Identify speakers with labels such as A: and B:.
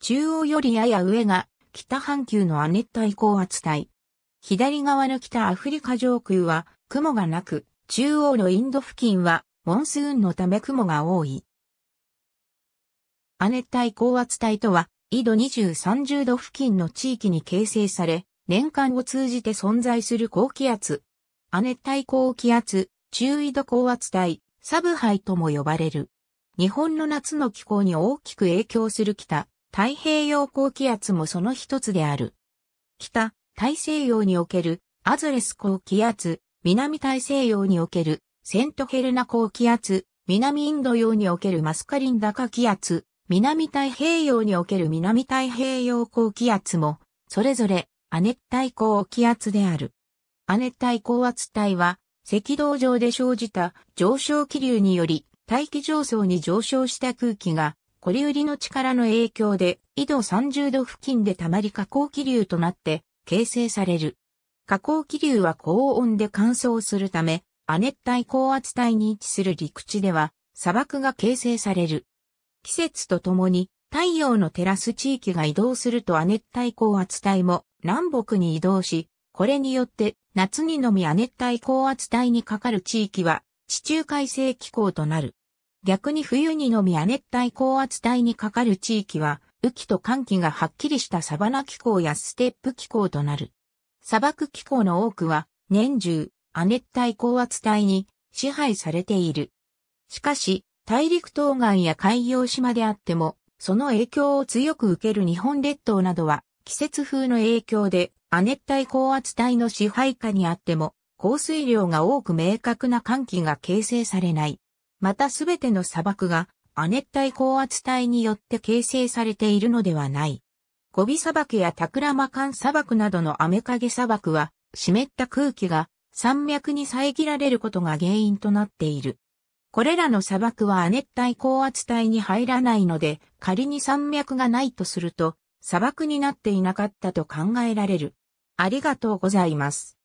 A: 中央よりやや上が北半球の亜熱帯高圧帯。左側の北アフリカ上空は雲がなく、中央のインド付近はモンスーンのため雲が多い。亜熱帯高圧帯とは、緯度2030度付近の地域に形成され、年間を通じて存在する高気圧。亜熱帯高気圧、中緯度高圧帯、サブハイとも呼ばれる。日本の夏の気候に大きく影響する北太平洋高気圧もその一つである。北、大西洋におけるアズレス高気圧、南大西洋におけるセントヘルナ高気圧、南インド洋におけるマスカリンダ高気圧、南太平洋における南太平洋高気圧も、それぞれ亜熱帯高気圧である。亜熱帯高圧帯は、赤道上で生じた上昇気流により、大気上層に上昇した空気がコリウリの力の影響で、緯度30度付近で溜まり下降気流となって、形成される。下降気流は高温で乾燥するため、亜熱帯高圧帯に位置する陸地では、砂漠が形成される。季節とともに、太陽の照らす地域が移動すると亜熱帯高圧帯も南北に移動し、これによって夏にのみ亜熱帯高圧帯にかかる地域は地中海性気候となる。逆に冬にのみ亜熱帯高圧帯にかかる地域は、雨季と寒季がはっきりしたサバナ気候やステップ気候となる。砂漠気候の多くは、年中、亜熱帯高圧帯に支配されている。しかし、大陸東岸や海洋島であっても、その影響を強く受ける日本列島などは、季節風の影響で、亜熱帯高圧帯の支配下にあっても、降水量が多く明確な寒気が形成されない。またすべての砂漠が亜熱帯高圧帯によって形成されているのではない。ゴビ砂漠やタクラマカン砂漠などの雨影砂漠は湿った空気が山脈に遮られることが原因となっている。これらの砂漠は亜熱帯高圧帯に入らないので、仮に山脈がないとすると、砂漠になっていなかったと考えられる。ありがとうございます。